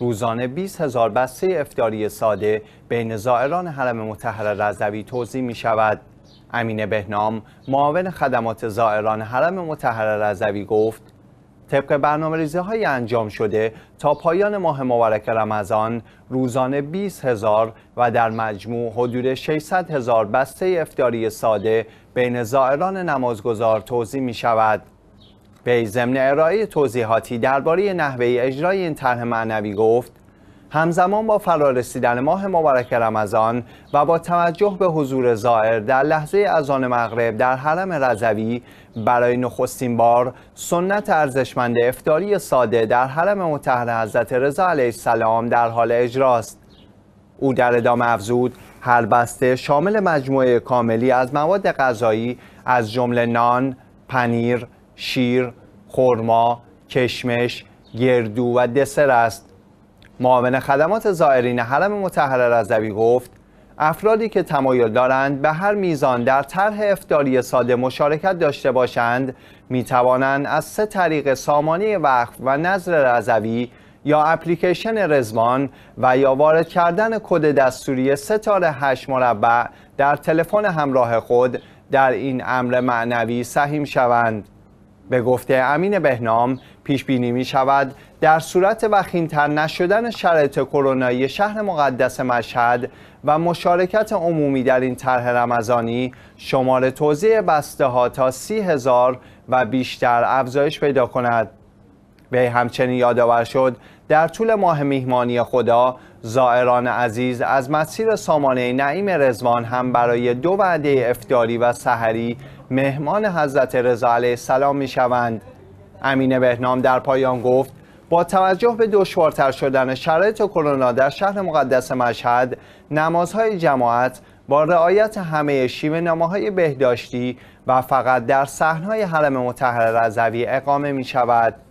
روزانه 20 هزار بسته افتاری ساده بین زائران حرم متحر رضوی توضیح می شود. امین بهنام معاون خدمات زائران حرم متحر رضوی گفت طبق برنامه ریزه های انجام شده تا پایان ماه مبارک رمضان روزانه 20 هزار و در مجموع حدود 600 هزار بسته افتاری ساده بین زائران نمازگزار توضیح می شود. به ضمن ارائه توضیحاتی درباره نحوه اجرای این طرح معنوی گفت همزمان با فرارسیدن ماه مبارک رمضان و با توجه به حضور زائر در لحظه اذان مغرب در حرم رضوی برای نخستین بار سنت ارزشمند افتاری ساده در حرم مطهر حضرت رضا علیه السلام در حال اجراست او در ادامه افزود هر بسته شامل مجموعه کاملی از مواد غذایی از جمله نان، پنیر، شیر، خرما، کشمش، گردو و دسر است. معاون خدمات زائرین حرم مطهر رضوی گفت افرادی که تمایل دارند به هر میزان در طرح افتاری ساده مشارکت داشته باشند می توانند از سه طریق سامانه وقف و نظر رضوی یا اپلیکیشن رزمان و یا وارد کردن کد دستوری ستاره 8 مربع در تلفن همراه خود در این امر معنوی سهیم شوند. به گفته امین بهنام پیش بینی می شود در صورت وخیمتر نشدن شرایط کرونایی شهر مقدس مشهد و مشارکت عمومی در این طرح رمضانی شمار توزیع بسته ها تا سی هزار و بیشتر افزایش پیدا کند وی همچنین یادآور شد در طول ماه میهمانی خدا زائران عزیز از مسیر سامانه نعیم رزوان هم برای دو وعده افتاری و سحری مهمان حضرت رضا علیه السلام می شوند امین بهنام در پایان گفت با توجه به دشوارتر شدن شرایط کرونا در شهر مقدس مشهد نمازهای جماعت با رعایت همه شیوه نماهای بهداشتی و فقط در صحنهای حرم متحر رضوی اقامه می شود.